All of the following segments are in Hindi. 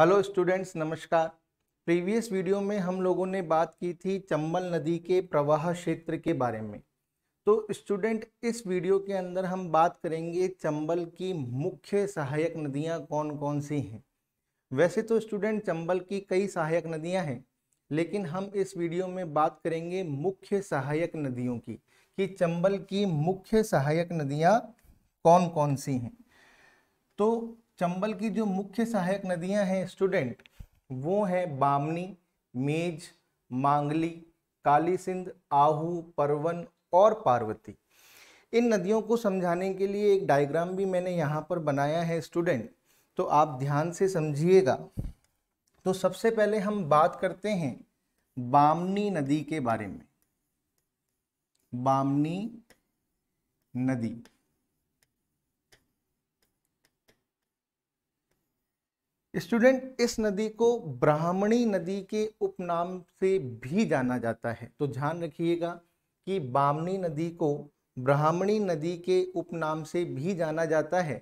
हेलो स्टूडेंट्स नमस्कार प्रीवियस वीडियो में हम लोगों ने बात की थी चंबल नदी के प्रवाह क्षेत्र के बारे में तो स्टूडेंट इस वीडियो के अंदर हम बात करेंगे चंबल की मुख्य सहायक नदियाँ कौन कौन सी हैं वैसे तो स्टूडेंट चंबल की कई सहायक नदियाँ हैं लेकिन हम इस वीडियो में बात करेंगे मुख्य सहायक नदियों की कि चंबल की मुख्य सहायक नदियाँ कौन कौन सी हैं तो चंबल की जो मुख्य सहायक नदियां हैं स्टूडेंट वो हैं बामनी मेज मांगली काली सिंध आहू परवन और पार्वती इन नदियों को समझाने के लिए एक डायग्राम भी मैंने यहाँ पर बनाया है स्टूडेंट तो आप ध्यान से समझिएगा तो सबसे पहले हम बात करते हैं बामनी नदी के बारे में बामनी नदी स्टूडेंट इस नदी को ब्राह्मणी नदी के उपनाम से भी जाना जाता है तो ध्यान रखिएगा कि बामनी नदी को ब्राह्मणी नदी के उपनाम से भी जाना जाता है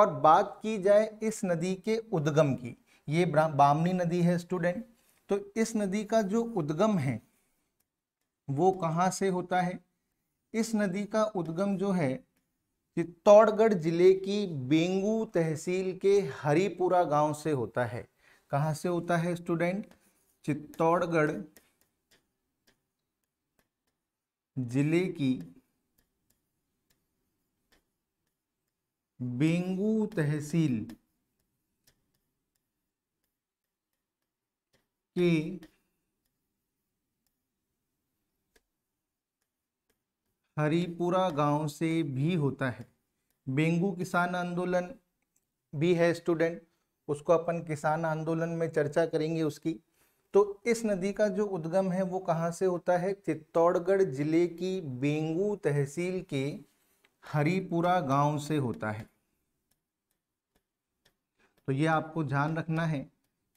और बात की जाए इस नदी के उद्गम की ये बामनी नदी है स्टूडेंट तो इस नदी का जो उद्गम है वो कहाँ से होता है इस नदी का उद्गम जो है चित्तौड़गढ़ जिले की बेंगू तहसील के हरिपुरा गांव से होता है कहां से होता है स्टूडेंट चित्तौड़गढ़ जिले की बेंगू तहसील के हरिपुरा गांव से भी होता है बेंगू किसान आंदोलन भी है स्टूडेंट उसको अपन किसान आंदोलन में चर्चा करेंगे उसकी तो इस नदी का जो उद्गम है वो कहाँ से होता है चित्तौड़गढ़ जिले की बेंगू तहसील के हरिपुरा गांव से होता है तो ये आपको ध्यान रखना है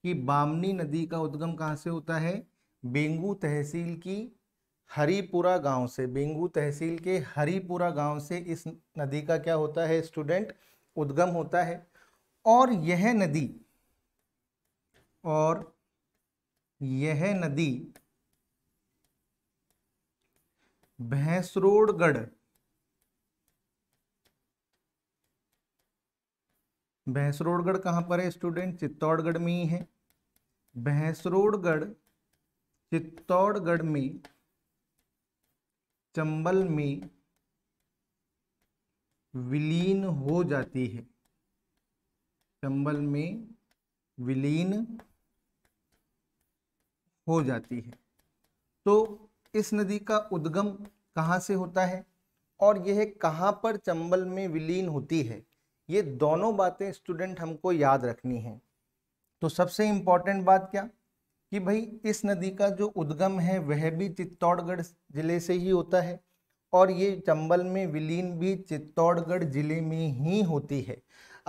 कि बामनी नदी का उद्गम कहाँ से होता है बेंगू तहसील की हरीपुरा गांव से बेंगू तहसील के हरीपुरा गांव से इस नदी का क्या होता है स्टूडेंट उद्गम होता है और यह नदी और यह नदी भैंसरोड़गढ़ भैंसरोड़गढ़ कहाँ पर है स्टूडेंट चित्तौड़गढ़ में ही है भैंसरोड़गढ़ चित्तौड़गढ़ में चंबल में विलीन हो जाती है चंबल में विलीन हो जाती है तो इस नदी का उद्गम कहाँ से होता है और यह कहाँ पर चंबल में विलीन होती है ये दोनों बातें स्टूडेंट हमको याद रखनी है तो सबसे इम्पॉर्टेंट बात क्या कि भाई इस नदी का जो उद्गम है वह भी चित्तौड़गढ़ ज़िले से ही होता है और ये चंबल में विलीन भी चित्तौड़गढ़ जिले में ही होती है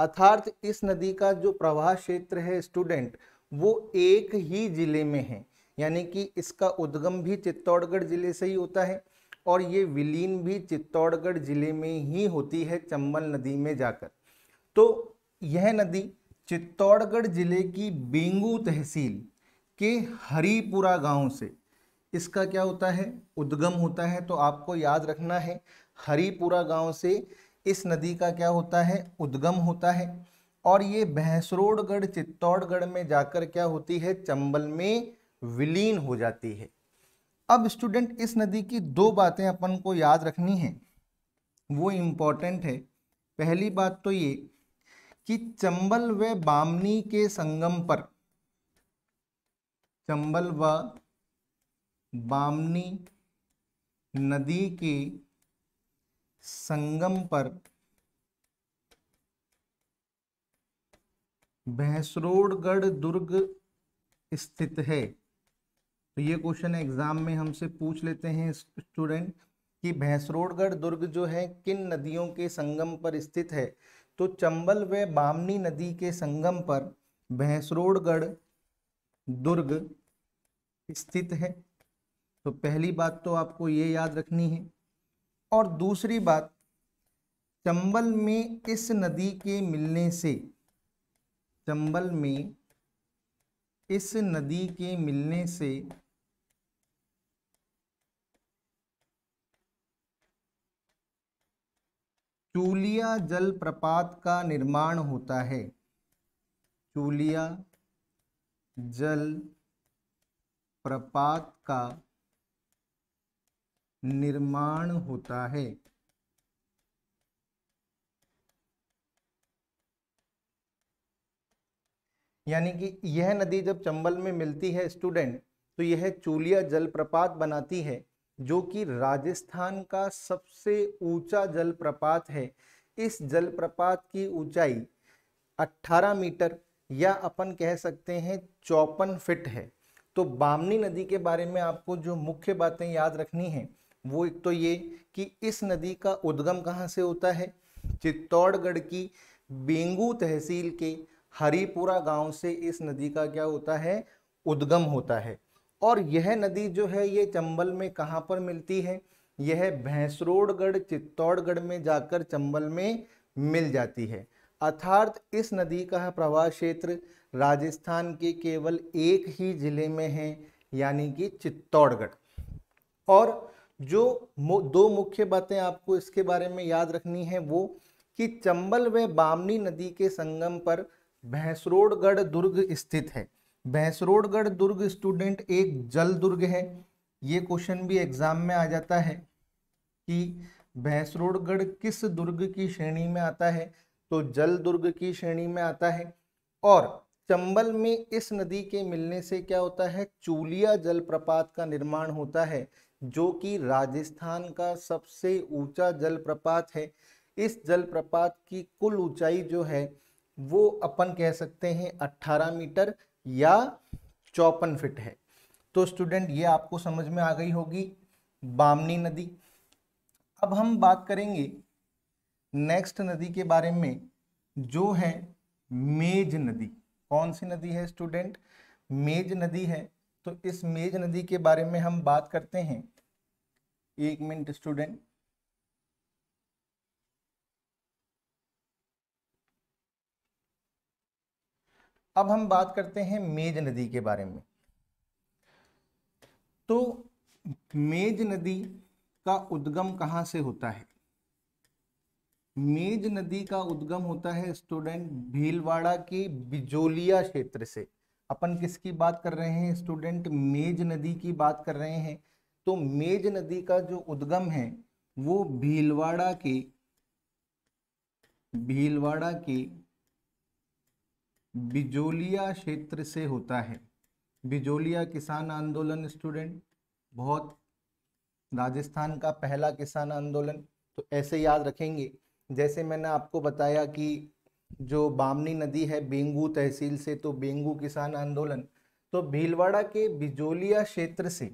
अर्थात इस नदी का जो प्रवाह क्षेत्र है स्टूडेंट वो एक ही जिले में है यानी कि इसका उद्गम भी चित्तौड़गढ़ जिले से ही होता है और ये विलीन भी चित्तौड़गढ़ जिले में ही होती है चंबल नदी में जाकर तो यह नदी चित्तौड़गढ़ जिले की बेंगू तहसील के हरीपुरा गांव से इसका क्या होता है उद्गम होता है तो आपको याद रखना है हरीपुरा गांव से इस नदी का क्या होता है उद्गम होता है और ये भैंसरोडगढ़ चित्तौड़गढ़ में जाकर क्या होती है चंबल में विलीन हो जाती है अब स्टूडेंट इस नदी की दो बातें अपन को याद रखनी है वो इम्पॉर्टेंट है पहली बात तो ये कि चंबल व बामनी के संगम पर चंबल व बामनी नदी के संगम पर भैंसरोड़गढ़ दुर्ग स्थित है तो ये क्वेश्चन एग्जाम में हमसे पूछ लेते हैं स्टूडेंट कि भैंसरोड़गढ़ दुर्ग जो है किन नदियों के संगम पर स्थित है तो चंबल व बामनी नदी के संगम पर भैंसरोड़गढ़ दुर्ग स्थित है तो पहली बात तो आपको ये याद रखनी है और दूसरी बात चंबल में इस नदी के मिलने से चंबल में इस नदी के मिलने से चूलिया जलप्रपात का निर्माण होता है चूलिया जल प्रपात का निर्माण होता है यानी कि यह नदी जब चंबल में मिलती है स्टूडेंट तो यह चूलिया जलप्रपात बनाती है जो कि राजस्थान का सबसे ऊंचा जलप्रपात है इस जलप्रपात की ऊंचाई 18 मीटर या अपन कह सकते हैं चौपन फिट है तो बामनी नदी के बारे में आपको जो मुख्य बातें याद रखनी है वो एक तो ये कि इस नदी का उद्गम कहाँ से होता है चित्तौड़गढ़ की बेंगू तहसील के हरीपुरा गांव से इस नदी का क्या होता है उद्गम होता है और यह नदी जो है ये चंबल में कहाँ पर मिलती है यह भैंसरोडगढ़ चित्तौड़गढ़ में जाकर चंबल में मिल जाती है अर्थात इस नदी का प्रवाह क्षेत्र राजस्थान के केवल एक ही जिले में है यानी कि चित्तौड़गढ़ और जो दो मुख्य बातें आपको इसके बारे में याद रखनी है वो कि चंबल व बामनी नदी के संगम पर भैंसरोडगढ़ दुर्ग स्थित है भैंसरोडगढ़ दुर्ग स्टूडेंट एक जल दुर्ग है ये क्वेश्चन भी एग्जाम में आ जाता है कि भैंसरोडगढ़ किस दुर्ग की श्रेणी में आता है तो जल दुर्ग की श्रेणी में आता है और चंबल में इस नदी के मिलने से क्या होता है चूलिया जलप्रपात का निर्माण होता है जो कि राजस्थान का सबसे ऊंचा जलप्रपात है इस जलप्रपात की कुल ऊंचाई जो है वो अपन कह सकते हैं 18 मीटर या चौपन फिट है तो स्टूडेंट ये आपको समझ में आ गई होगी बामनी नदी अब हम बात करेंगे नेक्स्ट नदी के बारे में जो है मेज नदी कौन सी नदी है स्टूडेंट मेज नदी है तो इस मेज नदी के बारे में हम बात करते हैं एक मिनट स्टूडेंट अब हम बात करते हैं मेज नदी के बारे में तो मेज नदी का उद्गम कहाँ से होता है मेज नदी का उद्गम होता है स्टूडेंट भीलवाड़ा के बिजोलिया क्षेत्र से अपन किसकी बात कर रहे हैं स्टूडेंट मेज नदी की बात कर रहे हैं तो मेज नदी का जो उद्गम है वो भीलवाड़ा के भीलवाड़ा के बिजोलिया क्षेत्र से होता है बिजोलिया किसान आंदोलन स्टूडेंट बहुत राजस्थान का पहला किसान आंदोलन तो ऐसे याद रखेंगे जैसे मैंने आपको बताया कि जो बामनी नदी है बेंगू तहसील से तो बेंगू किसान आंदोलन तो भीलवाड़ा के बिजोलिया क्षेत्र से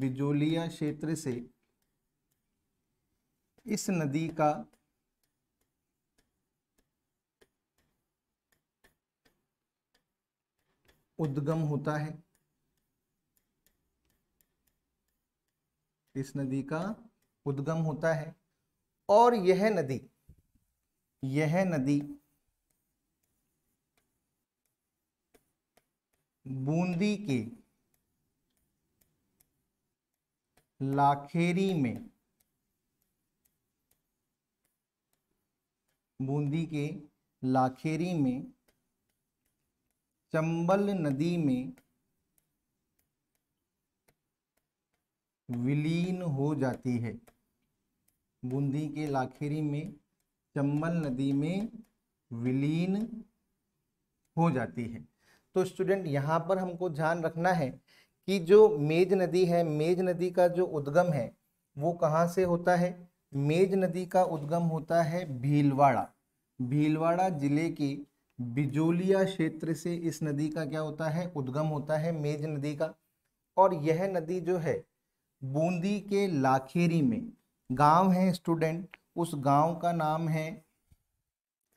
बिजोलिया क्षेत्र से इस नदी का उद्गम होता है इस नदी का उद्गम होता है और यह नदी यह नदी बूंदी के लाखेरी में बूंदी के लाखेरी में चंबल नदी में विलीन हो जाती है बूंदी के लाखेरी में चंबल नदी में विलीन हो जाती है तो स्टूडेंट यहाँ पर हमको ध्यान रखना है कि जो मेज नदी है मेज नदी का जो उद्गम है वो कहाँ से होता है मेज नदी का उद्गम होता है भीलवाड़ा भीलवाड़ा जिले के बिजोलिया क्षेत्र से इस नदी का क्या होता है उद्गम होता है मेज नदी का और यह नदी जो है बूंदी के लाखेरी में गांव है स्टूडेंट उस गांव का नाम है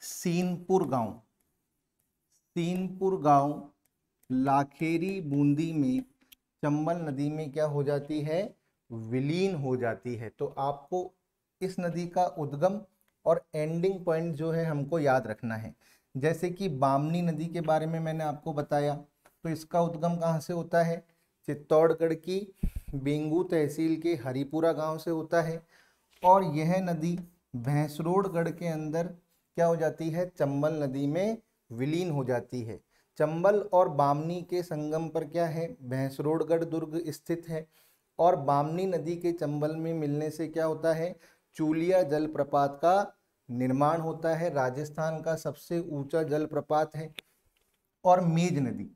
सीनपुर गांव सीनपुर गांव लाखेरी बूंदी में चंबल नदी में क्या हो जाती है विलीन हो जाती है तो आपको इस नदी का उद्गम और एंडिंग पॉइंट जो है हमको याद रखना है जैसे कि बामनी नदी के बारे में मैंने आपको बताया तो इसका उद्गम कहाँ से होता है चित्तौड़गढ़ की बेंगू तहसील के हरिपुरा गांव से होता है और यह नदी भैंसरोडगढ़ के अंदर क्या हो जाती है चंबल नदी में विलीन हो जाती है चंबल और बामनी के संगम पर क्या है भैंसरोडगढ़ दुर्ग स्थित है और बामनी नदी के चंबल में मिलने से क्या होता है चूलिया जलप्रपात का निर्माण होता है राजस्थान का सबसे ऊंचा जलप्रपात है और मेज नदी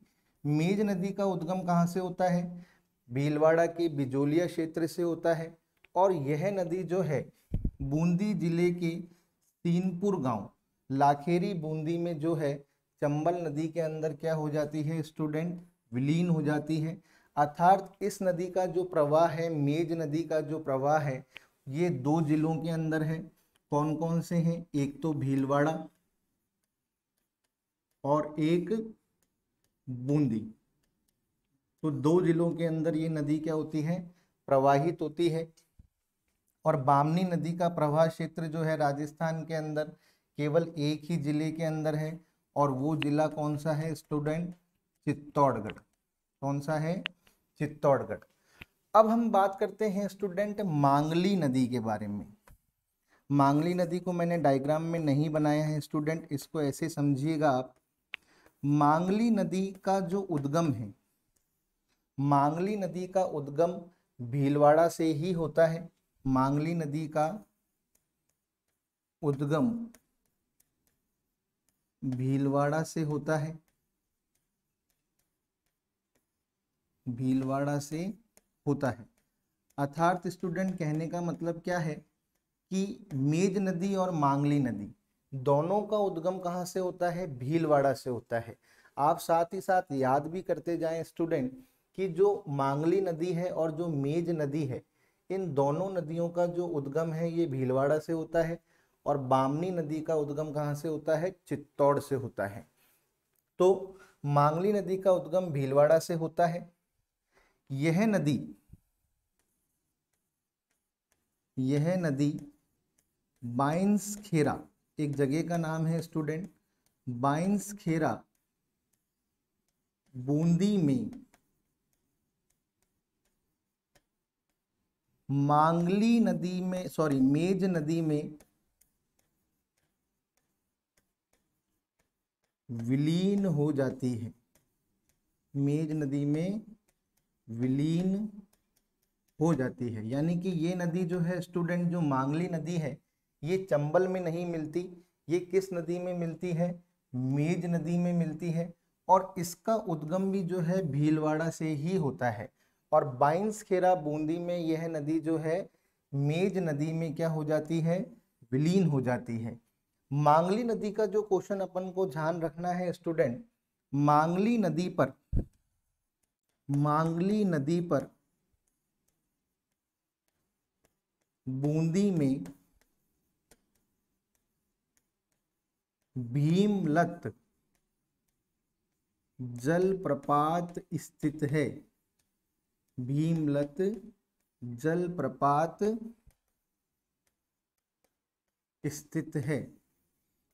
मेज नदी का उद्गम कहाँ से होता है भीलवाड़ा के बिजोलिया क्षेत्र से होता है और यह नदी जो है बूंदी जिले के तीनपुर गांव लाखेरी बूंदी में जो है चंबल नदी के अंदर क्या हो जाती है स्टूडेंट विलीन हो जाती है अर्थात इस नदी का जो प्रवाह है मेज नदी का जो प्रवाह है ये दो जिलों के अंदर है कौन कौन से हैं एक तो भीलवाड़ा और एक बूंदी तो दो जिलों के अंदर ये नदी क्या होती है प्रवाहित होती है और बामनी नदी का प्रवाह क्षेत्र जो है राजस्थान के अंदर केवल एक ही जिले के अंदर है और वो जिला कौन सा है स्टूडेंट चित्तौड़गढ़ कौन सा है चित्तौड़गढ़ अब हम बात करते हैं स्टूडेंट मांगली नदी के बारे में मांगली नदी को मैंने डायग्राम में नहीं बनाया है स्टूडेंट इसको ऐसे समझिएगा आप मांगली नदी का जो उद्गम है मांगली नदी का उद्गम भीलवाड़ा से ही होता है मांगली नदी का उद्गम भीलवाड़ा से होता है भीलवाड़ा से होता है अर्थात स्टूडेंट कहने का मतलब क्या है कि मेज नदी और मांगली नदी दोनों का उद्गम कहाँ से होता है भीलवाड़ा से होता है आप साथ ही साथ याद भी करते जाएं स्टूडेंट कि जो मांगली नदी है और जो मेज नदी है इन दोनों नदियों का जो उद्गम है ये भीलवाड़ा से होता है और बामनी नदी का उद्गम कहाँ से होता है चित्तौड़ से होता है तो मांगली नदी का उद्गम भीलवाड़ा से होता है यह नदी यह नदी बाइंस खेरा एक जगह का नाम है स्टूडेंट बाइंस खेरा बूंदी में मांगली नदी में सॉरी मेज नदी में विलीन हो जाती है मेज नदी में विलीन हो जाती है यानी कि ये नदी जो है स्टूडेंट जो मांगली नदी है ये चंबल में नहीं मिलती ये किस नदी में मिलती है मेज नदी में मिलती है और इसका उद्गम भी जो है भीलवाड़ा से ही होता है और बाइंस खेरा बूंदी में यह नदी जो है मेज नदी में क्या हो जाती है विलीन हो जाती है मांगली नदी का जो क्वेश्चन अपन को ध्यान रखना है स्टूडेंट मांगली नदी पर मांगली नदी पर बूंदी में भीमलत जलप्रपात स्थित है भीमलत जलप्रपात स्थित है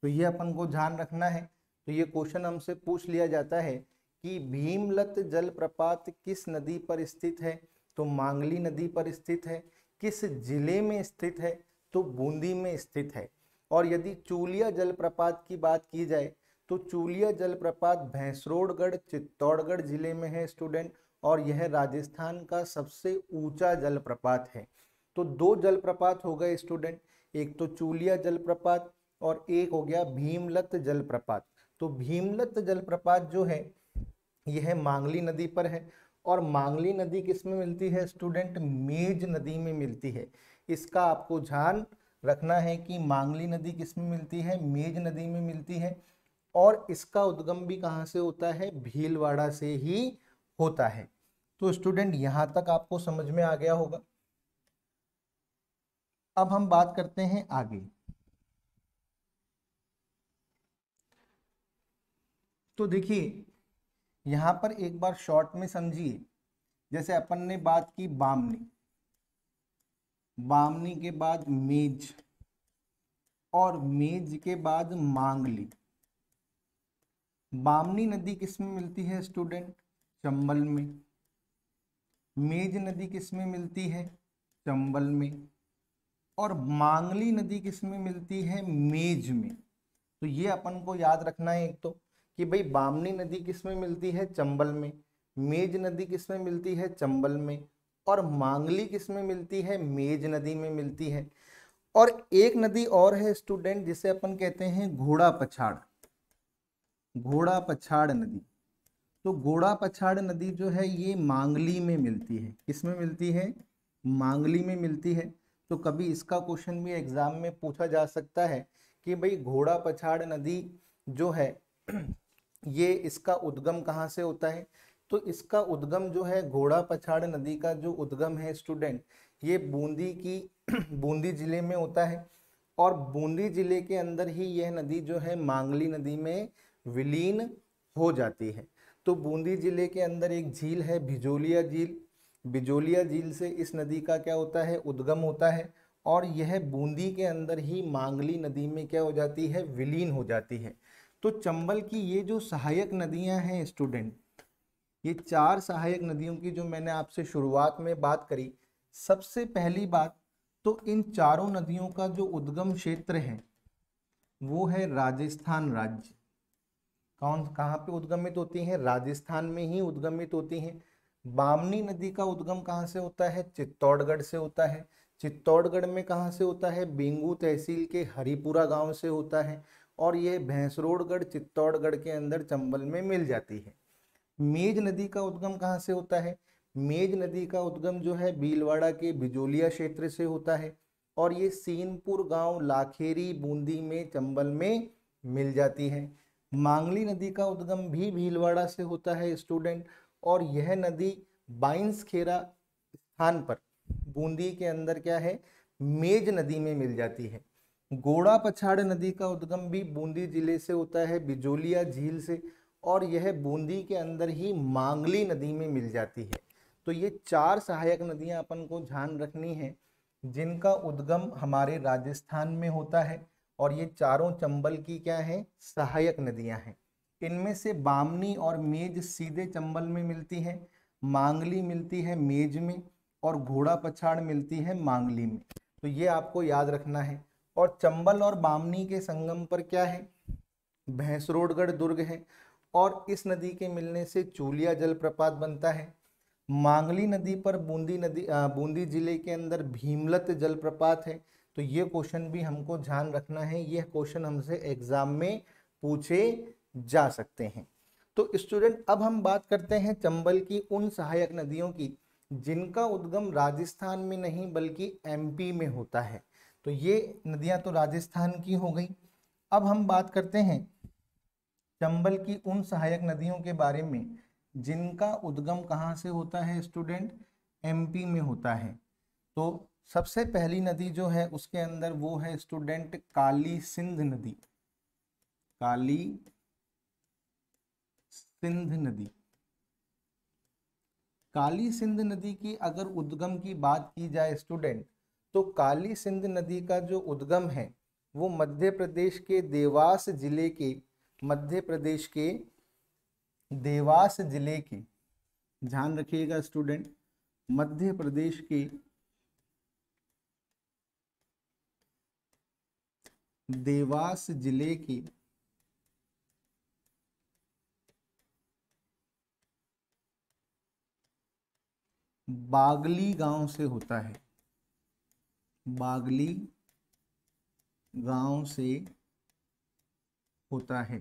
तो ये अपन को ध्यान रखना है तो ये क्वेश्चन हमसे पूछ लिया जाता है कि भीमलत जलप्रपात किस नदी पर स्थित है तो मांगली नदी पर स्थित है किस जिले में स्थित है तो बूंदी में स्थित है और यदि चूलिया जलप्रपात की बात की जाए तो चूलिया जलप्रपात भैंसरोडगढ़ चित्तौड़गढ़ जिले में है स्टूडेंट और यह राजस्थान का सबसे ऊंचा जलप्रपात है तो दो जलप्रपात हो गए स्टूडेंट एक तो चूलिया जलप्रपात और एक हो गया भीमलत जलप्रपात तो भीमलत जलप्रपात जो है यह मांगली नदी पर है और मांगली नदी किस में मिलती है स्टूडेंट मेज नदी में मिलती है इसका आपको ध्यान रखना है कि मांगली नदी किस में मिलती है मेज नदी में मिलती है और इसका उद्गम भी कहाँ से होता है भीलवाड़ा से ही होता है तो स्टूडेंट यहां तक आपको समझ में आ गया होगा अब हम बात करते हैं आगे तो देखिए यहां पर एक बार शॉर्ट में समझिए जैसे अपन ने बात की बामनी बामनी के बाद मेज और मेज के बाद मांगली बामनी नदी किसमें मिलती है स्टूडेंट चंबल में मेज नदी किस में मिलती है चंबल में और मांगली नदी किस में मिलती है मेज में तो ये अपन को याद रखना है एक तो कि भाई बामनी नदी किस में मिलती है चंबल में मेज नदी किस में मिलती है चंबल में और मांगली किस में मिलती है मेज नदी में मिलती है और एक नदी और है स्टूडेंट जिसे अपन कहते हैं घोड़ा पछाड़ घोड़ा पछाड़ नदी तो गोड़ा पछाड़ नदी जो है ये मांगली में मिलती है किसमें मिलती है मांगली में मिलती है तो कभी इसका क्वेश्चन भी एग्जाम में पूछा जा सकता है कि भाई घोड़ा पछाड़ नदी जो है ये इसका उद्गम कहाँ से होता है तो इसका उद्गम जो है घोड़ा पछाड़ नदी का जो उद्गम है स्टूडेंट ये बूंदी की बूंदी जिले में होता है और बूंदी जिले के अंदर ही यह नदी जो है मांगली नदी में विलीन हो जाती है तो बूंदी ज़िले के अंदर एक झील है भिजोलिया झील बिजोलिया झील से इस नदी का क्या होता है उद्गम होता है और यह बूंदी के अंदर ही मांगली नदी में क्या हो जाती है विलीन हो जाती है तो चंबल की ये जो सहायक नदियां हैं स्टूडेंट ये चार सहायक नदियों की जो मैंने आपसे शुरुआत में बात करी सबसे पहली बात तो इन चारों नदियों का जो उद्गम क्षेत्र है वो है राजस्थान राज्य कौन कहाँ पे उद्गमित होती हैं राजस्थान में ही उद्गमित होती हैं बामनी नदी का उद्गम कहाँ से होता है चित्तौड़गढ़ से होता है चित्तौड़गढ़ में कहाँ से होता है बेंगू तहसील के हरिपुरा गांव से होता है और यह भैंसरोड़गढ़ चित्तौड़गढ़ के अंदर चंबल में मिल जाती है मेज नदी का उद्गम कहाँ से होता है मेज नदी का उद्गम जो है बीलवाड़ा के बिजोलिया क्षेत्र से होता है और ये सीनपुर गांव लाखेरी बूंदी में चंबल में मिल जाती है मांगली नदी का उद्गम भी भीलवाड़ा से होता है स्टूडेंट और यह नदी बाइंस खेरा स्थान पर बूंदी के अंदर क्या है मेज नदी में मिल जाती है गोड़ा पछाड़ नदी का उद्गम भी बूंदी जिले से होता है बिजोलिया झील से और यह बूंदी के अंदर ही मांगली नदी में मिल जाती है तो ये चार सहायक नदियां अपन को ध्यान रखनी है जिनका उद्गम हमारे राजस्थान में होता है और ये चारों चंबल की क्या है सहायक नदियां हैं इनमें से बामनी और मेज सीधे चंबल में मिलती हैं मांगली मिलती है मेज में और घोड़ा पछाड़ मिलती है मांगली में तो ये आपको याद रखना है और चंबल और बामनी के संगम पर क्या है भैंसरोडगढ़ दुर्ग है और इस नदी के मिलने से चूलिया जलप्रपात बनता है मांगली नदी पर बूंदी नदी बूंदी जिले के अंदर भीमलत जलप्रपात है तो ये क्वेश्चन भी हमको ध्यान रखना है ये क्वेश्चन हमसे एग्जाम में पूछे जा सकते हैं तो स्टूडेंट अब हम बात करते हैं चंबल की उन सहायक नदियों की जिनका उद्गम राजस्थान में नहीं बल्कि एमपी में होता है तो ये नदियां तो राजस्थान की हो गई अब हम बात करते हैं चंबल की उन सहायक नदियों के बारे में जिनका उद्गम कहाँ से होता है स्टूडेंट एमपी में होता है तो सबसे पहली नदी जो है उसके अंदर वो है स्टूडेंट काली सिंध नदी काली सिंध नदी काली सिंध नदी की अगर उद्गम की बात की जाए स्टूडेंट तो काली सिंध नदी का जो उद्गम है वो मध्य प्रदेश के देवास जिले के मध्य प्रदेश के देवास जिले के ध्यान रखिएगा स्टूडेंट मध्य प्रदेश के देवास जिले के बागली गांव से होता है बागली गांव से होता है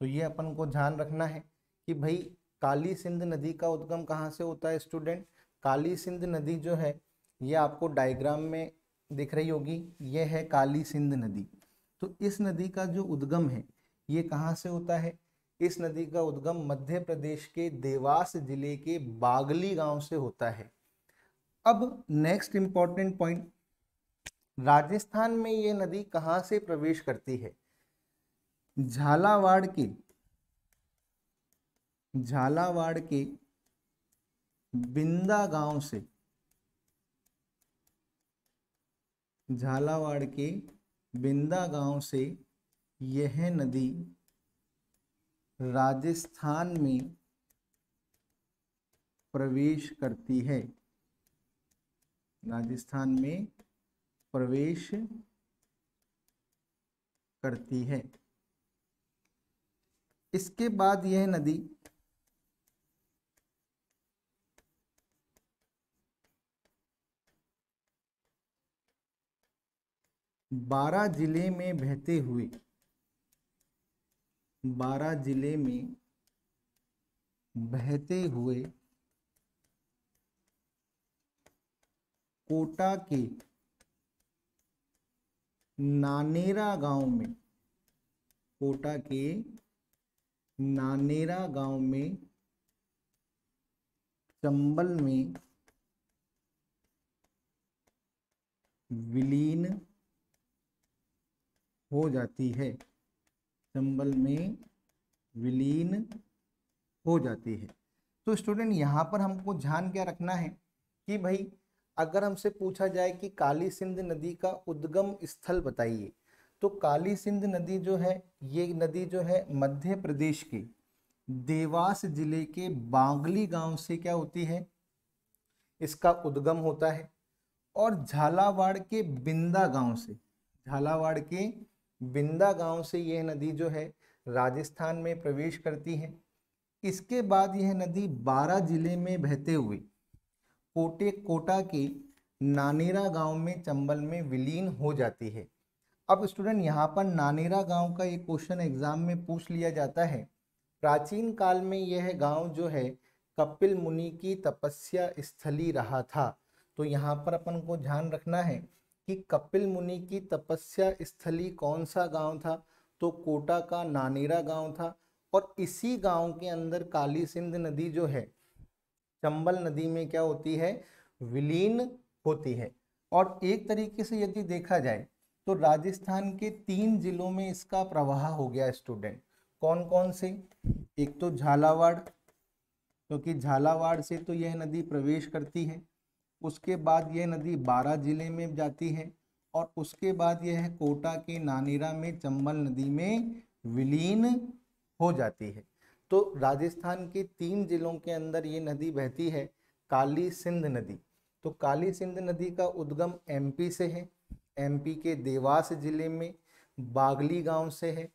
तो ये अपन को ध्यान रखना है कि भाई काली सिंध नदी का उद्गम कहाँ से होता है स्टूडेंट काली सिंध नदी जो है यह आपको डायग्राम में दिख रही होगी यह है काली सिंध नदी तो इस नदी का जो उद्गम है ये कहाँ से होता है इस नदी का उद्गम मध्य प्रदेश के देवास जिले के बागली गांव से होता है अब नेक्स्ट इंपॉर्टेंट पॉइंट राजस्थान में ये नदी कहाँ से प्रवेश करती है झालावाड़ के झालावाड़ के बिंदा गांव से झालावाड़ के बिंदा गांव से यह नदी राजस्थान में प्रवेश करती है राजस्थान में प्रवेश करती है इसके बाद यह नदी बारह जिले में बहते हुए बारह जिले में बहते हुए कोटा के नानेरा गांव में कोटा के नानेरा गांव में चंबल में विलीन हो जाती है संबल में विलीन हो जाती है तो स्टूडेंट यहाँ पर हमको ध्यान क्या रखना है कि भाई अगर हमसे पूछा जाए कि काली सिंध नदी का उद्गम स्थल बताइए तो काली सिंध नदी जो है ये नदी जो है मध्य प्रदेश के देवास जिले के बांगली गांव से क्या होती है इसका उद्गम होता है और झालावाड़ के बिंदा गांव से झालावाड़ के बिंदा गांव से यह नदी जो है राजस्थान में प्रवेश करती है इसके बाद यह नदी बारह जिले में बहते हुए कोटे कोटा के नानेरा गांव में चंबल में विलीन हो जाती है अब स्टूडेंट यहाँ पर नानेरा गांव का एक क्वेश्चन एग्जाम में पूछ लिया जाता है प्राचीन काल में यह गांव जो है कपिल मुनि की तपस्या स्थली रहा था तो यहाँ पर अपन को ध्यान रखना है कि कपिल मुनि की तपस्या स्थली कौन सा गांव था तो कोटा का नानेरा गांव था और इसी गांव के अंदर काली सिंध नदी जो है चंबल नदी में क्या होती है विलीन होती है और एक तरीके से यदि देखा जाए तो राजस्थान के तीन जिलों में इसका प्रवाह हो गया स्टूडेंट कौन कौन से एक तो झालावाड़ क्योंकि तो झालावाड़ से तो यह नदी प्रवेश करती है उसके बाद यह नदी बारह जिले में जाती है और उसके बाद यह कोटा के नानेरा में चंबल नदी में विलीन हो जाती है तो राजस्थान के तीन जिलों के अंदर ये नदी बहती है काली सिंध नदी तो काली सिंध नदी का उद्गम एमपी से है एमपी के देवास जिले में बागली गांव से है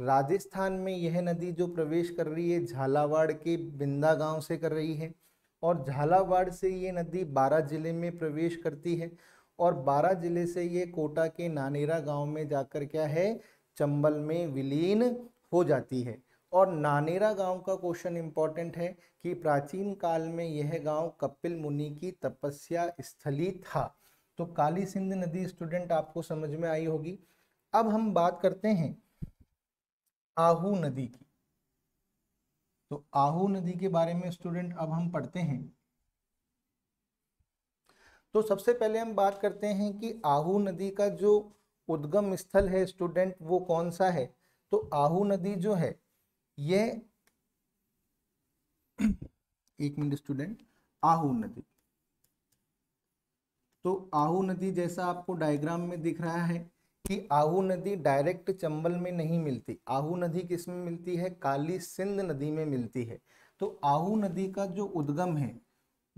राजस्थान में यह नदी जो प्रवेश कर रही है झालावाड़ के बिंदा गांव से कर रही है और झालावाड़ से ये नदी बारह जिले में प्रवेश करती है और बारह जिले से ये कोटा के नानेरा गांव में जाकर क्या है चंबल में विलीन हो जाती है और नानेरा गांव का क्वेश्चन इम्पॉर्टेंट है कि प्राचीन काल में यह गांव कपिल मुनि की तपस्या स्थली था तो काली सिंध नदी स्टूडेंट आपको समझ में आई होगी अब हम बात करते हैं आहू नदी की तो आहू नदी के बारे में स्टूडेंट अब हम पढ़ते हैं तो सबसे पहले हम बात करते हैं कि आहू नदी का जो उद्गम स्थल है स्टूडेंट वो कौन सा है तो आहू नदी जो है ये एक मिनट स्टूडेंट आहू नदी तो आहू नदी जैसा आपको डायग्राम में दिख रहा है कि आहू नदी डायरेक्ट चंबल में नहीं मिलती आहू नदी किस में मिलती है काली सिंध नदी में मिलती है तो आहू नदी का जो उद्गम है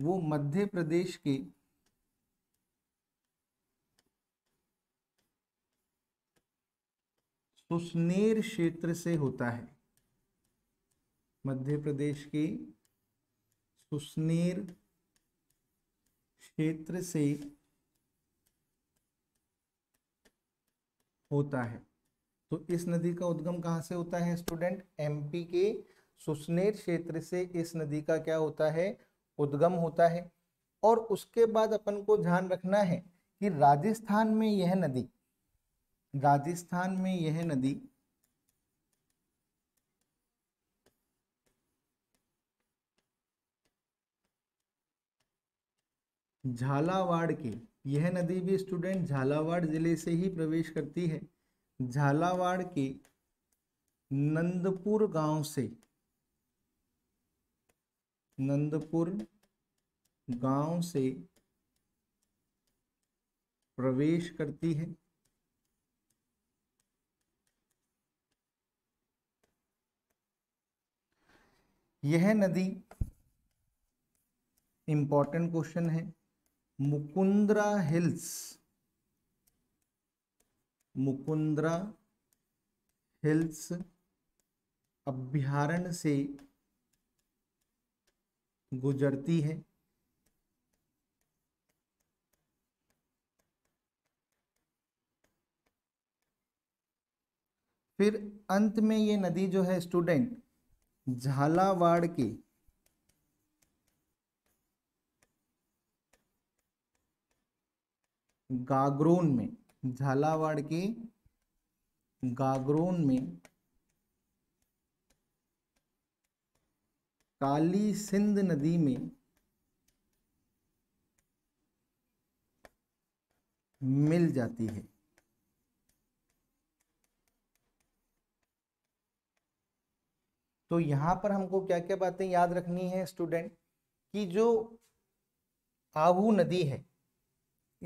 वो मध्य प्रदेश की सुसनेर क्षेत्र से होता है मध्य प्रदेश की सुसनेर क्षेत्र से होता है तो इस नदी का उद्गम कहाँ से होता है स्टूडेंट एमपी के सुसनेर क्षेत्र से इस नदी का क्या होता है उद्गम होता है और उसके बाद अपन को ध्यान रखना है कि राजस्थान में यह नदी राजस्थान में यह नदी झालावाड़ के यह नदी भी स्टूडेंट झालावाड़ जिले से ही प्रवेश करती है झालावाड़ के नंदपुर गांव से नंदपुर गांव से प्रवेश करती है यह नदी इंपॉर्टेंट क्वेश्चन है मुकुंद्रा हिल्स मुकुंद्रा हिल्स अभ्यारण से गुजरती है फिर अंत में ये नदी जो है स्टूडेंट झालावाड़ के गागरोन में झालावाड़ के गागरोन में काली सिंध नदी में मिल जाती है तो यहां पर हमको क्या क्या बातें याद रखनी है स्टूडेंट कि जो आहू नदी है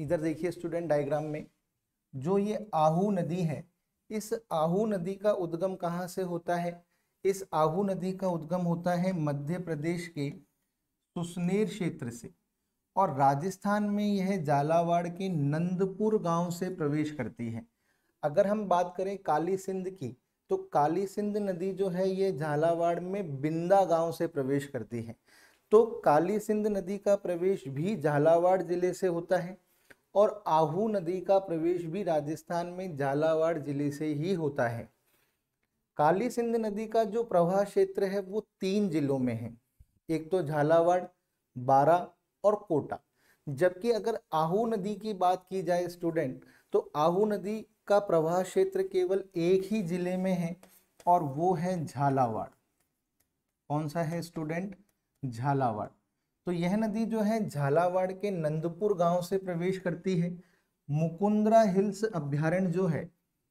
इधर देखिए स्टूडेंट डायग्राम में जो ये आहू नदी है इस आहू नदी का उद्गम कहाँ से होता है इस आहू नदी का उद्गम होता है मध्य प्रदेश के सुसनेर क्षेत्र से और राजस्थान में यह झालावाड़ के नंदपुर गांव से प्रवेश करती है अगर हम बात करें काली सिंध की तो काली सिंध नदी जो है ये झालावाड़ में बिंदा गांव से प्रवेश करती है तो काली सिंध नदी का प्रवेश भी झालावाड़ जिले से होता है और आहू नदी का प्रवेश भी राजस्थान में झालावाड़ जिले से ही होता है काली सिंध नदी का जो प्रवाह क्षेत्र है वो तीन जिलों में है एक तो झालावाड़ बारा और कोटा जबकि अगर आहू नदी की बात की जाए स्टूडेंट तो आहू नदी का प्रवाह क्षेत्र केवल एक ही जिले में है और वो है झालावाड़ कौन सा है स्टूडेंट झालावाड़ तो यह नदी जो है झालावाड़ के नंदपुर गांव से प्रवेश करती है मुकुंद्रा हिल्स अभ्यारण्य जो है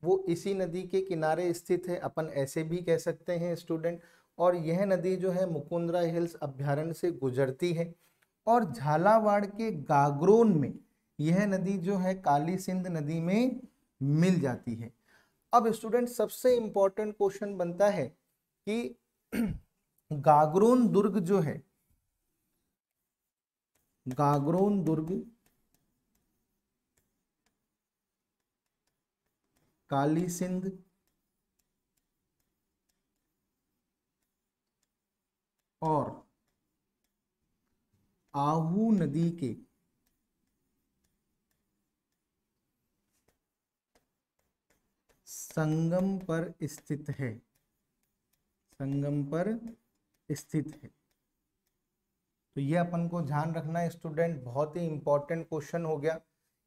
वो इसी नदी के किनारे स्थित है अपन ऐसे भी कह सकते हैं स्टूडेंट और यह नदी जो है मुकुंद्रा हिल्स अभ्यारण्य से गुजरती है और झालावाड़ के गागरोन में यह नदी जो है काली सिंध नदी में मिल जाती है अब स्टूडेंट सबसे इम्पोर्टेंट क्वेश्चन बनता है कि गागरोन दुर्ग जो है गागरोन दुर्ग काली सिंध और आहू नदी के संगम पर स्थित है संगम पर स्थित है तो ये अपन को ध्यान रखना है स्टूडेंट बहुत ही इम्पोर्टेंट क्वेश्चन हो गया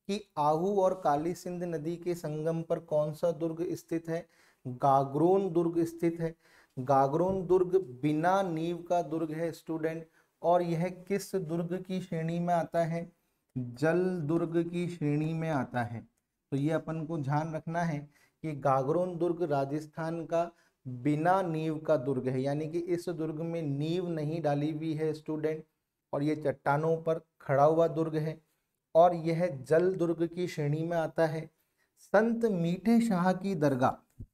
कि आहू और काली सिंध नदी के संगम पर कौन सा दुर्ग स्थित है गागरोन दुर्ग स्थित है गागरोन दुर्ग बिना नींव का दुर्ग है स्टूडेंट और यह किस दुर्ग की श्रेणी में आता है जल दुर्ग की श्रेणी में आता है तो ये अपन को ध्यान रखना है कि गागरोन दुर्ग राजस्थान का बिना नींव का दुर्ग है यानी कि इस दुर्ग में नींव नहीं डाली हुई है स्टूडेंट और ये चट्टानों पर खड़ा हुआ दुर्ग है और यह जल दुर्ग की श्रेणी में आता है संत मीठे शाह की दरगाह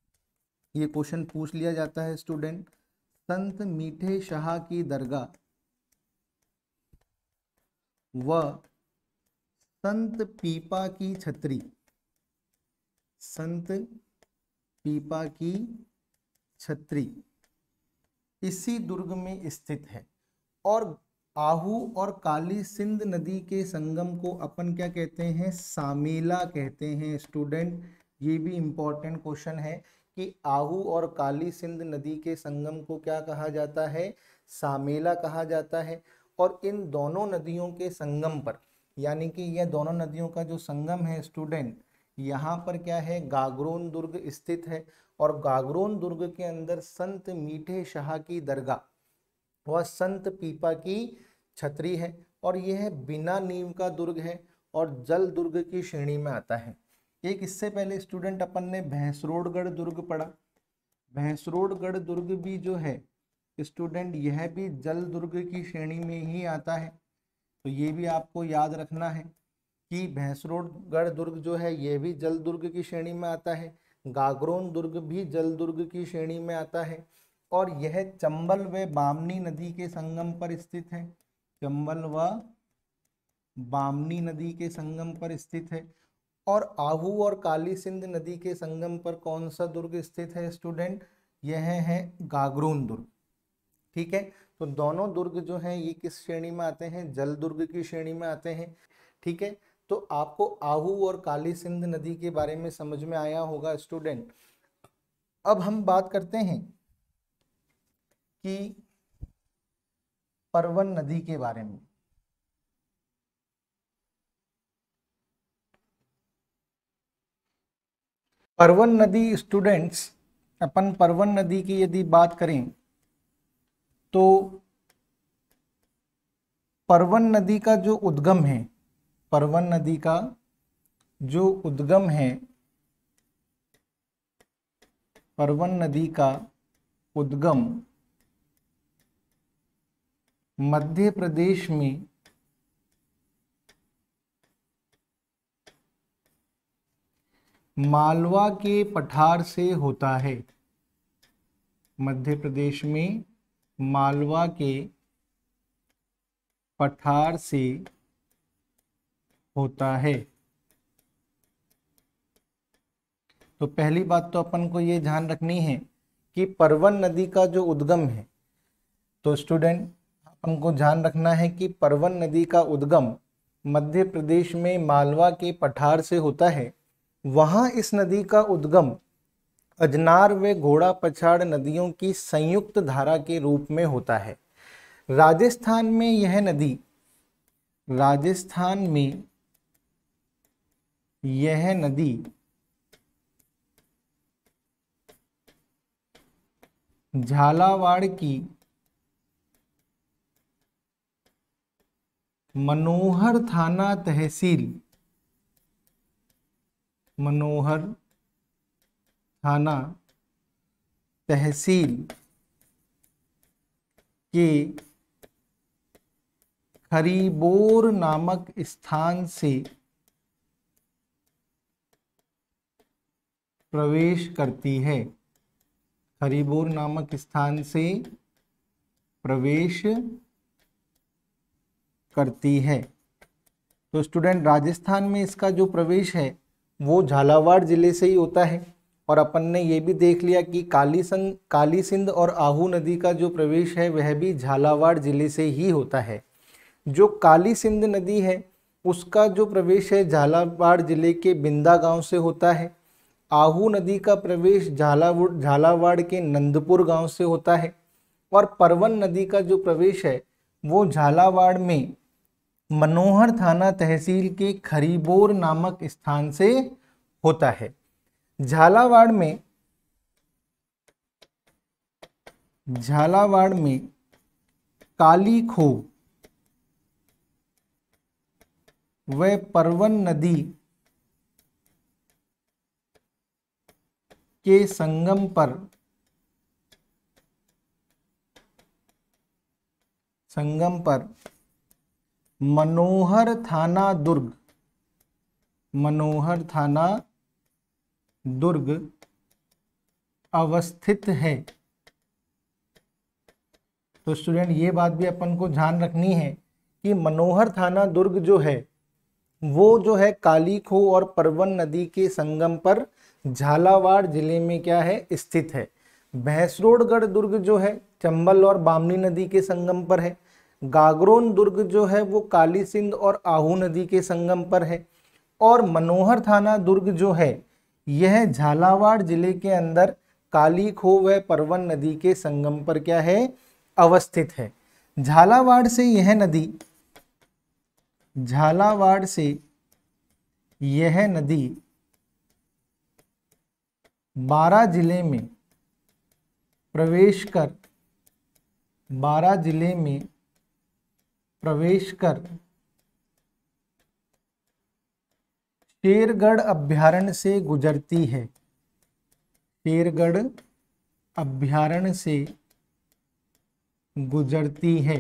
ये क्वेश्चन पूछ लिया जाता है स्टूडेंट संत मीठे शाह की दरगाह व संत पीपा की छतरी संत पीपा की छतरी इसी दुर्ग में स्थित है और आहू और काली सिंध नदी के संगम को अपन क्या कहते हैं सामेला कहते हैं स्टूडेंट ये भी इम्पोर्टेंट क्वेश्चन है कि आहू और काली सिंध नदी के संगम को क्या कहा जाता है सामेला कहा जाता है और इन दोनों नदियों के संगम पर यानी कि यह दोनों नदियों का जो संगम है स्टूडेंट यहाँ पर क्या है गागरोन दुर्ग स्थित है और गागरोन दुर्ग के अंदर संत मीठे शाह की दरगाह वह संत पीपा की छतरी है और यह बिना नीम का दुर्ग है और जल दुर्ग की श्रेणी में आता है एक इससे पहले स्टूडेंट अपन ने भैंसरोडगढ़ दुर्ग पढ़ा भैंसरोडगढ़ दुर्ग भी जो है स्टूडेंट यह भी जल दुर्ग की श्रेणी में ही आता है तो ये भी आपको याद रखना है कि भैंसरोडगढ़ दुर्ग जो है यह भी जल दुर्ग की श्रेणी में आता है गागरोन दुर्ग भी जल दुर्ग की श्रेणी में आता है और यह चंबल व बामनी नदी के संगम पर स्थित है चंबल व बामनी नदी के संगम पर स्थित है और आहू और काली सिंध नदी के संगम पर कौन सा दुर्ग स्थित है स्टूडेंट यह है गागरून दुर्ग ठीक है तो दोनों दुर्ग जो हैं ये किस श्रेणी में आते हैं जल दुर्ग की श्रेणी में आते हैं ठीक है तो आपको आहू और काली सिंध नदी के बारे में समझ में आया होगा स्टूडेंट अब हम बात करते हैं कि परवन नदी के बारे में परवन नदी स्टूडेंट्स अपन परवन नदी की यदि बात करें तो परवन नदी का जो उद्गम है परवन नदी का जो उद्गम है परवन नदी का उद्गम मध्य प्रदेश में मालवा के पठार से होता है मध्य प्रदेश में मालवा के पठार से होता है तो पहली बात तो अपन को ये ध्यान रखनी है कि परवन नदी का जो उद्गम है तो स्टूडेंट हमको ध्यान रखना है कि परवन नदी का उद्गम मध्य प्रदेश में मालवा के पठार से होता है वहाँ इस नदी का उद्गम अजनार व घोड़ा पछाड़ नदियों की संयुक्त धारा के रूप में होता है राजस्थान में यह नदी राजस्थान में यह नदी झालावाड़ की मनोहर थाना तहसील मनोहर थाना तहसील के खरीबोर नामक स्थान से प्रवेश करती है खरीबोर नामक स्थान से प्रवेश करती है तो स्टूडेंट राजस्थान में इसका जो प्रवेश है वो झालावाड़ जिले से ही होता है और अपन ने ये भी देख लिया कि काली संघ काली सिंध और आहू नदी का जो प्रवेश है वह भी झालावाड़ जिले से ही होता है जो काली सिंध नदी है उसका जो प्रवेश है झालावाड़ जिले के बिंदा गांव से होता है आहू नदी का प्रवेश झालावुड़ झालावाड़ के नंदपुर गांव से होता है और परवन नदी का जो प्रवेश है वो झालावाड़ में मनोहर थाना तहसील के खरीबोर नामक स्थान से होता है झालावाड़ में झालावाड़ में काली खो व परवन नदी के संगम पर संगम पर मनोहर थाना दुर्ग मनोहर थाना दुर्ग अवस्थित है तो स्टूडेंट ये बात भी अपन को ध्यान रखनी है कि मनोहर थाना दुर्ग जो है वो जो है कालीखो और परवन नदी के संगम पर झालावाड़ जिले में क्या है स्थित है भैंसरोडगढ़ दुर्ग जो है चंबल और बामनी नदी के संगम पर है गागरोन दुर्ग जो है वो काली सिंध और आहू नदी के संगम पर है और मनोहर थाना दुर्ग जो है यह झालावाड़ जिले के अंदर काली खो व परवन नदी के संगम पर क्या है अवस्थित है झालावाड़ से यह नदी झालावाड़ से यह नदी बारह जिले में प्रवेश कर बारह जिले में प्रवेश कर शेरगढ़ अभ्यारण्य से गुजरती है शेरगढ़ अभ्यारण्य से गुजरती है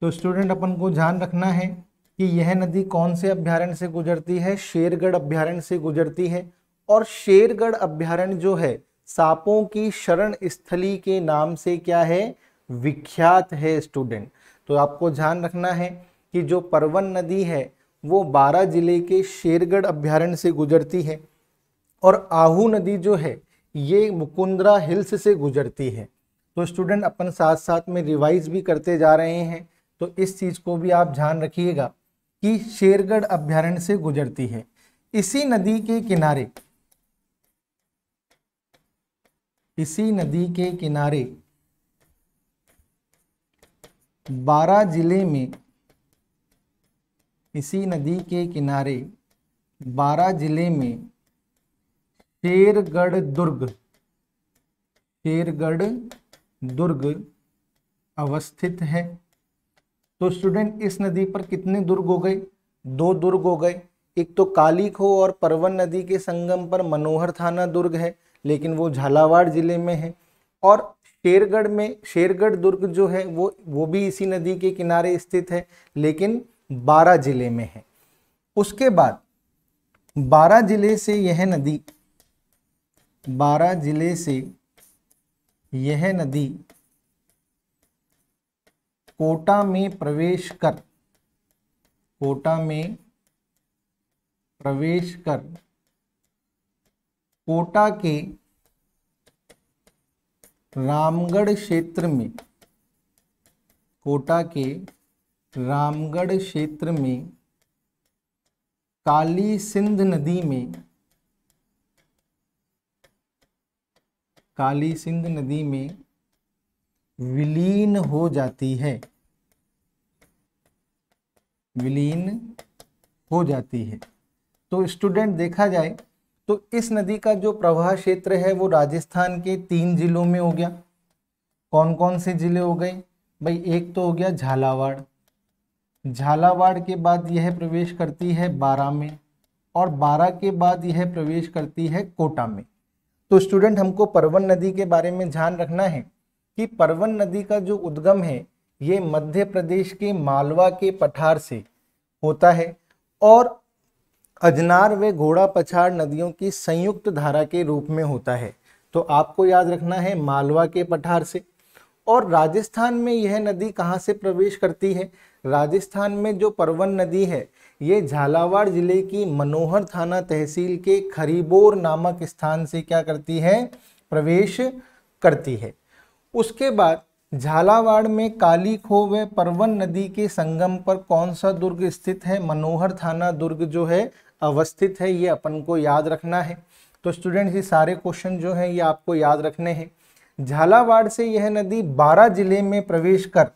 तो स्टूडेंट अपन को ध्यान रखना है कि यह नदी कौन से अभ्यारण्य से गुजरती है शेरगढ़ अभ्यारण्य से गुजरती है और शेरगढ़ अभ्यारण्य जो है सांपों की शरण स्थली के नाम से क्या है विख्यात है स्टूडेंट तो आपको ध्यान रखना है कि जो परवन नदी है वो बारह जिले के शेरगढ़ अभ्यारण्य से गुजरती है और आहू नदी जो है ये मुकुंदरा हिल्स से गुजरती है तो स्टूडेंट अपन साथ साथ में रिवाइज भी करते जा रहे हैं तो इस चीज़ को भी आप ध्यान रखिएगा कि शेरगढ़ अभ्यारण्य से गुजरती है इसी नदी के किनारे इसी नदी के किनारे बारा जिले में इसी नदी के किनारे बारा जिले में शेरगढ़ दुर्ग शेरगढ़ दुर्ग अवस्थित है तो स्टूडेंट इस नदी पर कितने दुर्ग हो गए दो दुर्ग हो गए एक तो कालीखो और परवन नदी के संगम पर मनोहर थाना दुर्ग है लेकिन वो झालावाड़ जिले में है और शेरगढ़ में शेरगढ़ दुर्ग जो है वो वो भी इसी नदी के किनारे स्थित है लेकिन बारह जिले में है उसके बाद बारह जिले से यह नदी बारह जिले से यह नदी कोटा में प्रवेश कर कोटा में प्रवेश कर कोटा के रामगढ़ क्षेत्र में कोटा के रामगढ़ क्षेत्र में काली सिंध नदी में काली सिंध नदी में विलीन हो जाती है विलीन हो जाती है तो स्टूडेंट देखा जाए तो इस नदी का जो प्रवाह क्षेत्र है वो राजस्थान के तीन जिलों में हो गया कौन कौन से जिले हो गए भाई एक तो हो गया झालावाड़ झालावाड़ के बाद यह प्रवेश करती है बारह में और बारह के बाद यह प्रवेश करती है कोटा में तो स्टूडेंट हमको परवन नदी के बारे में ध्यान रखना है कि परवन नदी का जो उद्गम है ये मध्य प्रदेश के मालवा के पठार से होता है और अजनार व घोड़ा पछाड़ नदियों की संयुक्त धारा के रूप में होता है तो आपको याद रखना है मालवा के पठार से और राजस्थान में यह नदी कहाँ से प्रवेश करती है राजस्थान में जो परवन नदी है ये झालावाड़ जिले की मनोहर थाना तहसील के खरीबोर नामक स्थान से क्या करती है प्रवेश करती है उसके बाद झालावाड़ में काली खो व परवन नदी के संगम पर कौन सा दुर्ग स्थित है मनोहर थाना दुर्ग जो है अवस्थित है ये अपन को याद रखना है तो स्टूडेंट्स ये सारे क्वेश्चन जो हैं ये आपको याद रखने हैं झालावाड़ से यह नदी बारह जिले में प्रवेश कर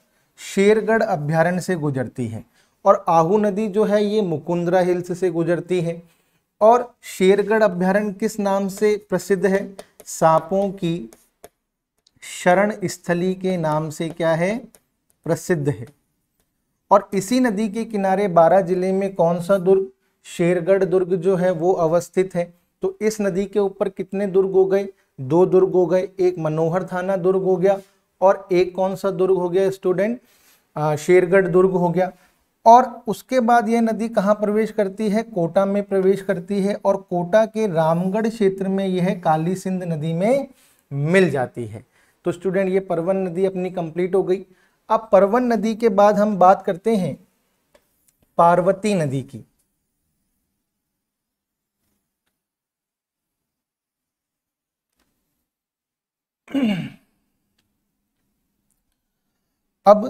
शेरगढ़ अभ्यारण्य से गुजरती है और आहू नदी जो है ये मुकुंदरा हिल्स से गुजरती है और शेरगढ़ अभ्यारण्य किस नाम से प्रसिद्ध है सांपों की शरण स्थली के नाम से क्या है प्रसिद्ध है और इसी नदी के किनारे बारह जिले में कौन सा दुर्ग शेरगढ़ दुर्ग जो है वो अवस्थित है तो इस नदी के ऊपर कितने दुर्ग हो गए दो दुर्ग हो गए एक मनोहर थाना दुर्ग हो गया और एक कौन सा दुर्ग हो गया स्टूडेंट शेरगढ़ दुर्ग हो गया और उसके बाद यह नदी कहाँ प्रवेश करती है कोटा में प्रवेश करती है और कोटा के रामगढ़ क्षेत्र में यह काली सिंध नदी में मिल जाती है तो स्टूडेंट ये परवन नदी अपनी कंप्लीट हो गई अब परवन नदी के बाद हम बात करते हैं पार्वती नदी की अब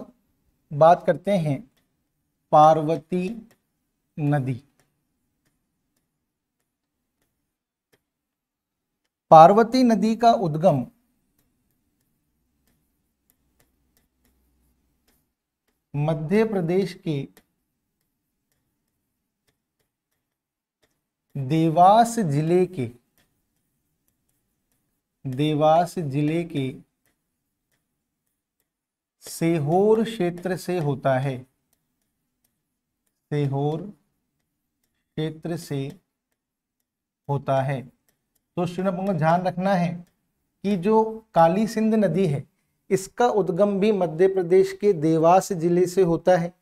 बात करते हैं पार्वती नदी पार्वती नदी का उद्गम मध्य प्रदेश के देवास जिले के देवास जिले के सेहोर क्षेत्र से होता है सेहोर क्षेत्र से होता है तो श्री ध्यान रखना है कि जो काली सिंध नदी है इसका उद्गम भी मध्य प्रदेश के देवास जिले से होता है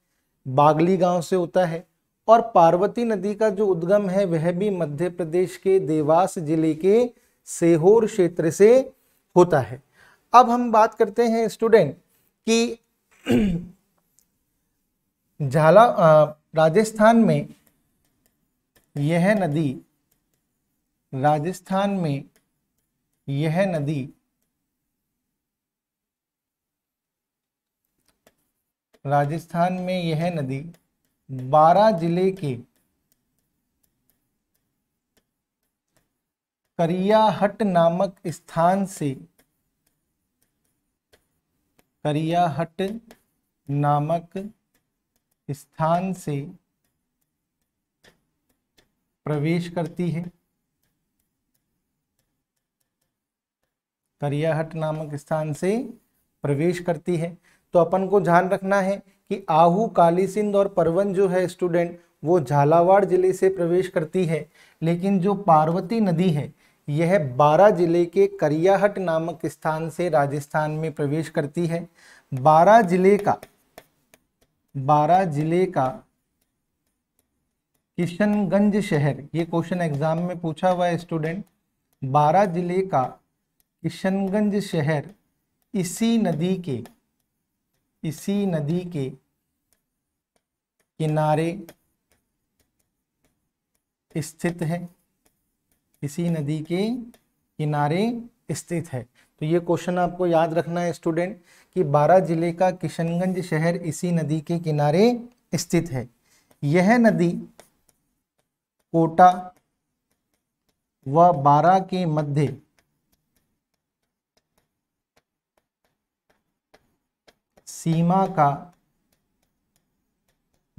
बागली गांव से होता है और पार्वती नदी का जो उद्गम है वह भी मध्य प्रदेश के देवास जिले के सेहोर क्षेत्र से होता है अब हम बात करते हैं स्टूडेंट कि झाला राजस्थान में यह नदी राजस्थान में यह नदी राजस्थान में यह नदी बारह जिले के करियाहट नामक स्थान से करियाहट नामक स्थान से प्रवेश करती है करियाहट नामक स्थान से प्रवेश करती है तो अपन को ध्यान रखना है कि आहू काली सिंध और परवन जो है स्टूडेंट वो झालावाड़ जिले से प्रवेश करती है लेकिन जो पार्वती नदी है यह बारह जिले के करियाहट नामक स्थान से राजस्थान में प्रवेश करती है बारह जिले का बारह जिले का किशनगंज शहर ये क्वेश्चन एग्जाम में पूछा हुआ है स्टूडेंट बारह जिले का किशनगंज शहर इसी नदी के इसी नदी के किनारे स्थित है इसी नदी के किनारे स्थित है तो ये क्वेश्चन आपको याद रखना है स्टूडेंट कि बारा जिले का किशनगंज शहर इसी नदी के किनारे स्थित है यह नदी कोटा व बारा के मध्य सीमा का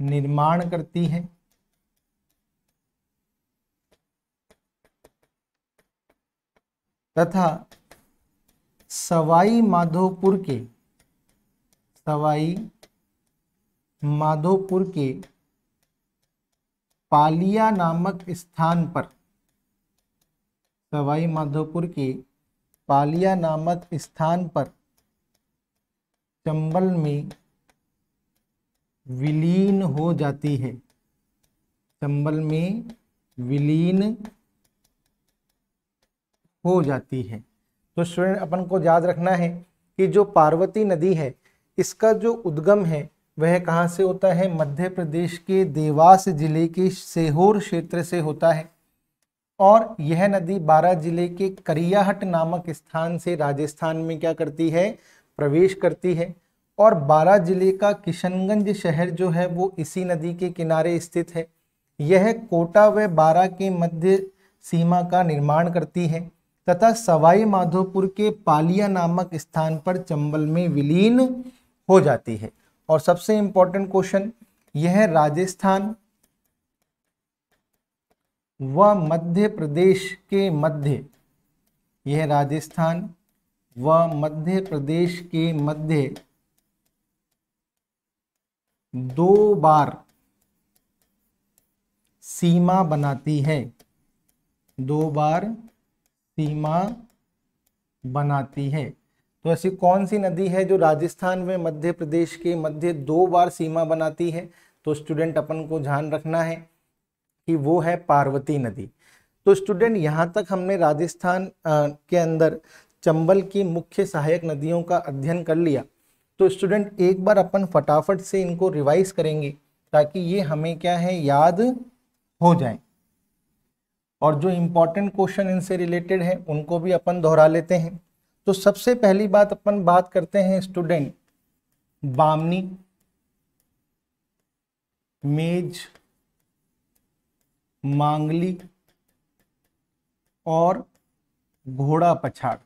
निर्माण करती है तथा सवाई माधोपुर के सवाई माधोपुर के पालिया नामक स्थान पर सवाई माधोपुर के पालिया नामक स्थान पर चंबल में विलीन हो जाती है चंबल में विलीन हो जाती है तो स्टूडेंट अपन को याद रखना है कि जो पार्वती नदी है इसका जो उद्गम है वह कहाँ से होता है मध्य प्रदेश के देवास जिले के सेहोर क्षेत्र से होता है और यह नदी बारा जिले के करियाहट नामक स्थान से राजस्थान में क्या करती है प्रवेश करती है और बारा जिले का किशनगंज शहर जो है वो इसी नदी के किनारे स्थित है यह कोटा व बारा के मध्य सीमा का निर्माण करती है तथा सवाई माधोपुर के पालिया नामक स्थान पर चंबल में विलीन हो जाती है और सबसे इंपॉर्टेंट क्वेश्चन यह राजस्थान व मध्य प्रदेश के मध्य यह राजस्थान व मध्य प्रदेश के मध्य दो बार सीमा बनाती है दो बार सीमा बनाती है तो ऐसी कौन सी नदी है जो राजस्थान में मध्य प्रदेश के मध्य दो बार सीमा बनाती है तो स्टूडेंट अपन को ध्यान रखना है कि वो है पार्वती नदी तो स्टूडेंट यहाँ तक हमने राजस्थान के अंदर चंबल की मुख्य सहायक नदियों का अध्ययन कर लिया तो स्टूडेंट एक बार अपन फटाफट से इनको रिवाइज करेंगे ताकि ये हमें क्या है याद हो जाए और जो इम्पोर्टेंट क्वेश्चन इनसे रिलेटेड है उनको भी अपन दोहरा लेते हैं तो सबसे पहली बात अपन बात करते हैं स्टूडेंट बामनी मेज मांगली और घोड़ा पछाड़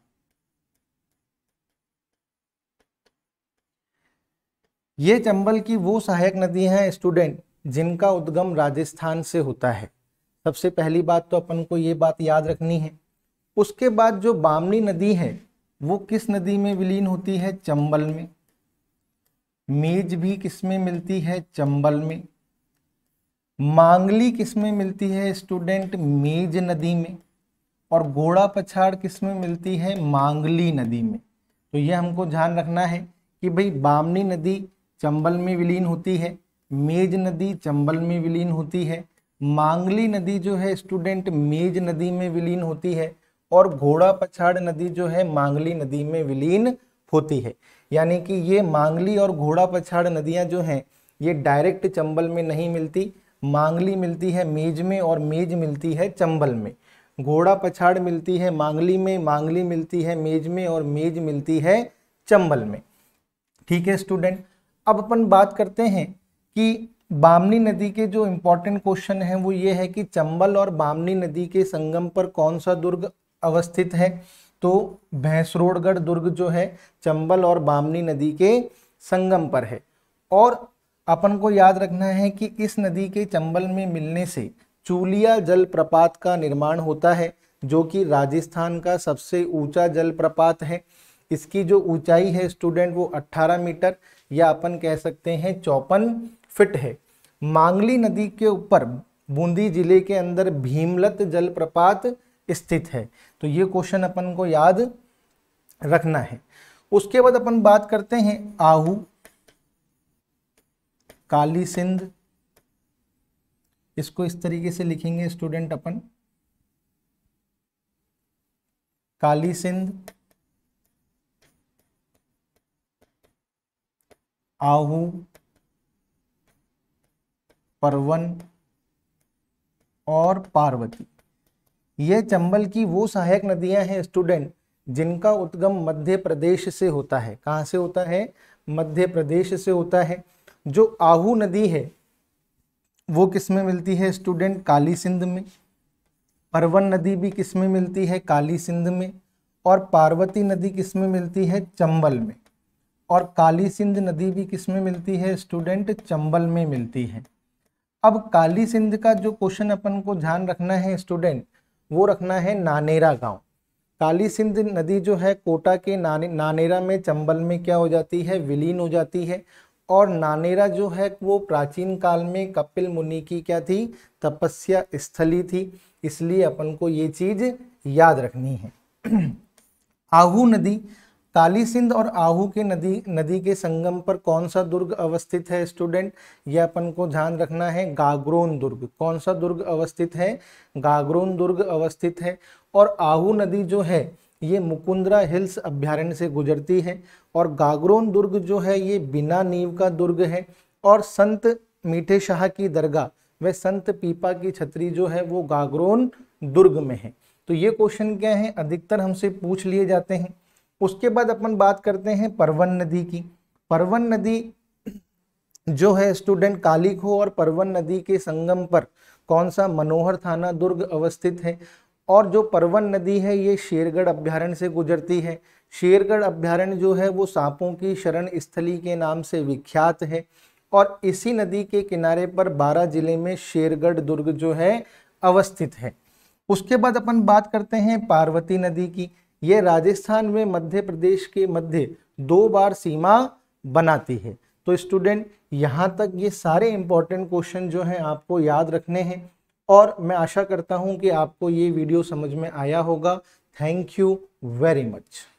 ये चंबल की वो सहायक नदी हैं स्टूडेंट जिनका उद्गम राजस्थान से होता है सबसे पहली बात तो अपन को ये बात याद रखनी है उसके बाद जो बामनी नदी है वो किस नदी में विलीन होती है चंबल में मेज भी किस में मिलती है चंबल में मांगली किस में मिलती है स्टूडेंट मेज नदी में और घोड़ा पछाड़ किस में मिलती है मांगली नदी में तो ये हमको ध्यान रखना है कि भाई बामनी नदी चंबल में विलीन होती है मेज नदी चंबल में विलीन होती है मांगली नदी जो है स्टूडेंट मेज नदी में विलीन होती है और घोड़ा पछाड़ नदी जो है मांगली नदी में विलीन होती है यानी कि ये मांगली और घोड़ा पछाड़ नदियाँ जो हैं ये डायरेक्ट चंबल में नहीं मिलती मांगली मिलती है मेज में और मेज मिलती है चंबल में घोड़ा पछाड़ मिलती है मांगली में मांगली मिलती है मेज में और मेज मिलती है चंबल में ठीक है स्टूडेंट अब अपन बात करते हैं कि बामनी नदी के जो इम्पोर्टेंट क्वेश्चन है वो ये है कि चंबल और बामनी नदी के संगम पर कौन सा दुर्ग अवस्थित है तो भैंसरोड़गढ़ दुर्ग जो है चंबल और बामनी नदी के संगम पर है और अपन को याद रखना है कि इस नदी के चंबल में मिलने से चूलिया जलप्रपात का निर्माण होता है जो कि राजस्थान का सबसे ऊंचा जलप्रपात है इसकी जो ऊंचाई है स्टूडेंट वो 18 मीटर या अपन कह सकते हैं चौपन फिट है मांगली नदी के ऊपर बूंदी जिले के अंदर भीमलत जलप्रपात स्थित है तो ये क्वेश्चन अपन को याद रखना है उसके बाद अपन बात करते हैं आहू काली सिंध इसको इस तरीके से लिखेंगे स्टूडेंट अपन काली सिंध आहू परवन और पार्वती ये चंबल की वो सहायक नदियां हैं स्टूडेंट जिनका उद्गम मध्य प्रदेश से होता है कहाँ से होता है मध्य प्रदेश से होता है जो आहू नदी है वो किस में मिलती है स्टूडेंट काली सिंध में परवन नदी भी किस में मिलती है काली सिंध में और पार्वती नदी किस में मिलती है चंबल में और काली सिंध नदी भी किस में मिलती है स्टूडेंट चंबल में मिलती है अब काली सिंध का जो क्वेश्चन अपन को ध्यान रखना है स्टूडेंट वो रखना है नानेरा गांव काली सिंध नदी जो है कोटा के नाने नानेरा में चंबल में क्या हो जाती है विलीन हो जाती है और नानेरा जो है वो प्राचीन काल में कपिल मुनि की क्या थी तपस्या स्थली थी इसलिए अपन को ये चीज़ याद रखनी है आहू नदी काली सिंध और आहू के नदी नदी के संगम पर कौन सा दुर्ग अवस्थित है स्टूडेंट यह अपन को ध्यान रखना है गागरोन दुर्ग कौन सा दुर्ग अवस्थित है गागरोन दुर्ग अवस्थित है और आहू नदी जो है ये मुकुंदरा हिल्स अभ्यारण्य से गुजरती है और गागरोन दुर्ग जो है ये बिना नींव का दुर्ग है और संत मीठे शाह की दरगाह व संत पीपा की छतरी जो है वो गागरोन दुर्ग में है तो ये क्वेश्चन क्या है अधिकतर हमसे पूछ लिए जाते हैं उसके बाद अपन बात करते हैं परवन नदी की परवन नदी जो है स्टूडेंट कालीखो और परवन नदी के संगम पर कौन सा मनोहर थाना दुर्ग अवस्थित है और जो परवन नदी है ये शेरगढ़ अभ्यारण्य से गुजरती है शेरगढ़ अभ्यारण्य जो है वो सांपों की शरण स्थली के नाम से विख्यात है और इसी नदी के किनारे पर बारह जिले में शेरगढ़ दुर्ग जो है अवस्थित है उसके बाद अपन बात करते हैं पार्वती नदी की ये राजस्थान में मध्य प्रदेश के मध्य दो बार सीमा बनाती है तो स्टूडेंट यहाँ तक ये सारे इम्पॉर्टेंट क्वेश्चन जो हैं आपको याद रखने हैं और मैं आशा करता हूँ कि आपको ये वीडियो समझ में आया होगा थैंक यू वेरी मच